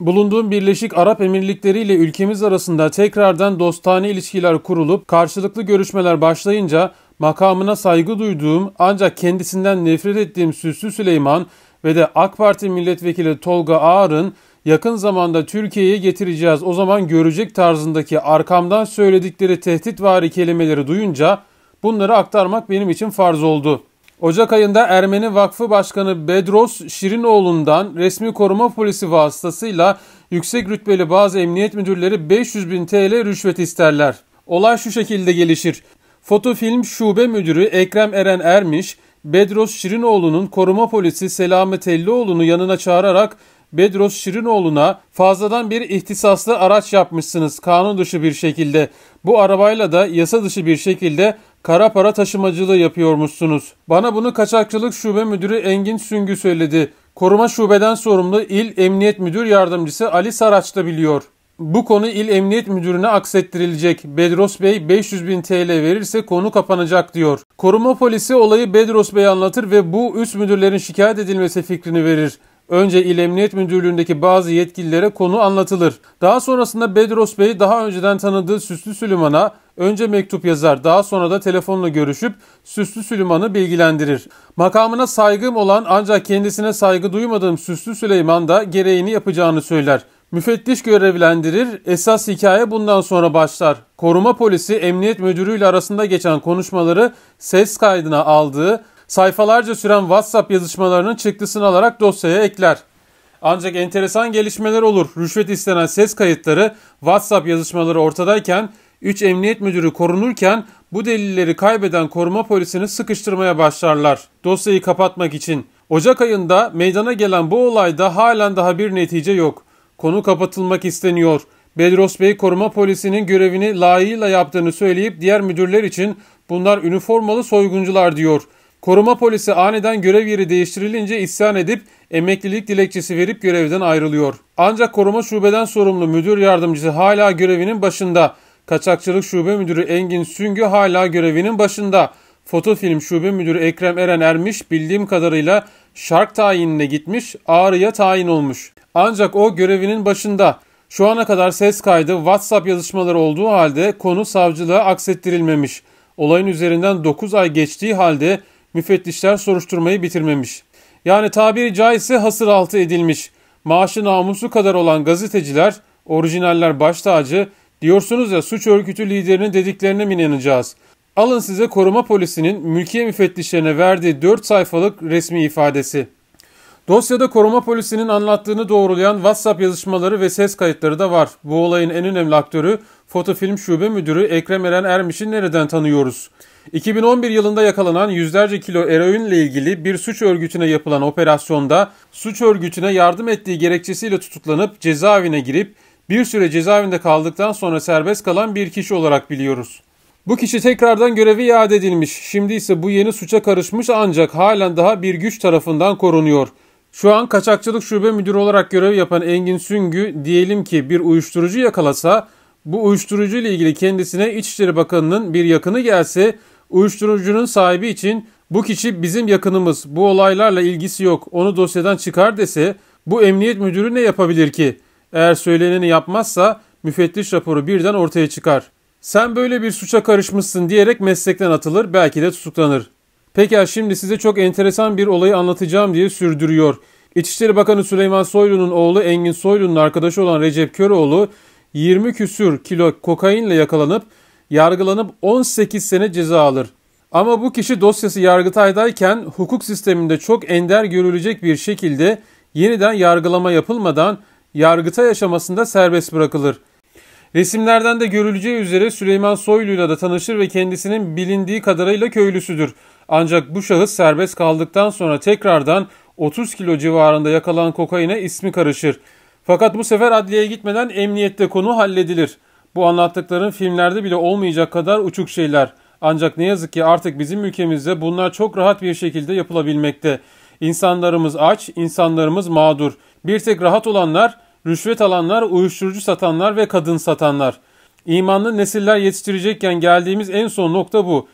Bulunduğum Birleşik Arap Emirlikleri ile ülkemiz arasında tekrardan dostane ilişkiler kurulup karşılıklı görüşmeler başlayınca makamına saygı duyduğum ancak kendisinden nefret ettiğim Süslü Süleyman ve de AK Parti milletvekili Tolga Ağar'ın yakın zamanda Türkiye'ye getireceğiz o zaman görecek tarzındaki arkamdan söyledikleri tehditvari kelimeleri duyunca bunları aktarmak benim için farz oldu.'' Ocak ayında Ermeni Vakfı Başkanı Bedros Şirinoğlu'ndan resmi koruma polisi vasıtasıyla yüksek rütbeli bazı emniyet müdürleri 500 bin TL rüşvet isterler. Olay şu şekilde gelişir. Fotofilm Şube Müdürü Ekrem Eren Ermiş, Bedros Şirinoğlu'nun koruma polisi Selami Tellioğlu'nu yanına çağırarak Bedros Şirinoğlu'na fazladan bir ihtisaslı araç yapmışsınız kanun dışı bir şekilde. Bu arabayla da yasa dışı bir şekilde Kara para taşımacılığı yapıyormuşsunuz. Bana bunu kaçakçılık şube müdürü Engin Süngü söyledi. Koruma şubeden sorumlu il Emniyet Müdür Yardımcısı Ali Saraç da biliyor. Bu konu il Emniyet Müdürü'ne aksettirilecek. Bedros Bey 500 bin TL verirse konu kapanacak diyor. Koruma polisi olayı Bedros Bey anlatır ve bu üst müdürlerin şikayet edilmesi fikrini verir. Önce İl Emniyet Müdürlüğü'ndeki bazı yetkililere konu anlatılır. Daha sonrasında Bedros Bey daha önceden tanıdığı Süslü Süleyman'a önce mektup yazar, daha sonra da telefonla görüşüp Süslü Süleyman'ı bilgilendirir. Makamına saygım olan ancak kendisine saygı duymadığım Süslü Süleyman da gereğini yapacağını söyler. Müfettiş görevlendirir. Esas hikaye bundan sonra başlar. Koruma polisi emniyet müdürüyle arasında geçen konuşmaları ses kaydına aldığı sayfalarca süren WhatsApp yazışmalarının çıktısını alarak dosyaya ekler. Ancak enteresan gelişmeler olur. Rüşvet istenen ses kayıtları WhatsApp yazışmaları ortadayken 3 emniyet müdürü korunurken bu delilleri kaybeden koruma polisini sıkıştırmaya başlarlar. Dosyayı kapatmak için. Ocak ayında meydana gelen bu olayda halen daha bir netice yok. Konu kapatılmak isteniyor. Bedros Bey koruma polisinin görevini layığıyla yaptığını söyleyip diğer müdürler için bunlar üniformalı soyguncular diyor. Koruma polisi aniden görev yeri değiştirilince isyan edip emeklilik dilekçesi verip görevden ayrılıyor. Ancak koruma şubeden sorumlu müdür yardımcısı hala görevinin başında. Kaçakçılık şube müdürü Engin Süngü hala görevinin başında. Fotofilm şube müdürü Ekrem Eren Ermiş bildiğim kadarıyla Şark tayinine gitmiş, Ağrı'ya tayin olmuş. Ancak o görevinin başında. Şu ana kadar ses kaydı WhatsApp yazışmaları olduğu halde konu savcılığa aksettirilmemiş. Olayın üzerinden 9 ay geçtiği halde müfettişler soruşturmayı bitirmemiş. Yani tabiri caizse hasır altı edilmiş. Maaşı namusu kadar olan gazeteciler, orijinaller baş tacı, diyorsunuz ya suç örgütü liderinin dediklerine mi inanacağız? Alın size koruma polisinin mülkiye müfettişlerine verdiği 4 sayfalık resmi ifadesi. Dosyada koruma polisinin anlattığını doğrulayan WhatsApp yazışmaları ve ses kayıtları da var. Bu olayın en önemli aktörü Fotofilm Şube Müdürü Ekrem Eren Ermiş'i nereden tanıyoruz? 2011 yılında yakalanan yüzlerce kilo eroinle ilgili bir suç örgütüne yapılan operasyonda suç örgütüne yardım ettiği gerekçesiyle tutuklanıp cezaevine girip bir süre cezaevinde kaldıktan sonra serbest kalan bir kişi olarak biliyoruz. Bu kişi tekrardan görevi iade edilmiş. Şimdi ise bu yeni suça karışmış ancak halen daha bir güç tarafından korunuyor. Şu an kaçakçılık şube müdürü olarak görev yapan Engin Süngü diyelim ki bir uyuşturucu yakalasa bu uyuşturucu ile ilgili kendisine İçişleri Bakanı'nın bir yakını gelse uyuşturucunun sahibi için bu kişi bizim yakınımız bu olaylarla ilgisi yok onu dosyadan çıkar dese bu emniyet müdürü ne yapabilir ki? Eğer söyleneni yapmazsa müfettiş raporu birden ortaya çıkar. Sen böyle bir suça karışmışsın diyerek meslekten atılır belki de tutuklanır. Peker şimdi size çok enteresan bir olayı anlatacağım diye sürdürüyor. İçişleri Bakanı Süleyman Soylu'nun oğlu Engin Soylu'nun arkadaşı olan Recep Köroğlu 20 küsür kilo kokainle yakalanıp yargılanıp 18 sene ceza alır. Ama bu kişi dosyası yargıtaydayken hukuk sisteminde çok ender görülecek bir şekilde yeniden yargılama yapılmadan yargıtay aşamasında serbest bırakılır. Resimlerden de görüleceği üzere Süleyman Soylu'yla da tanışır ve kendisinin bilindiği kadarıyla köylüsüdür. Ancak bu şahıs serbest kaldıktan sonra tekrardan 30 kilo civarında yakalan kokaine ismi karışır. Fakat bu sefer adliyeye gitmeden emniyette konu halledilir. Bu anlattıkların filmlerde bile olmayacak kadar uçuk şeyler. Ancak ne yazık ki artık bizim ülkemizde bunlar çok rahat bir şekilde yapılabilmekte. İnsanlarımız aç, insanlarımız mağdur. Bir tek rahat olanlar, rüşvet alanlar, uyuşturucu satanlar ve kadın satanlar. İmanlı nesiller yetiştirecekken geldiğimiz en son nokta bu.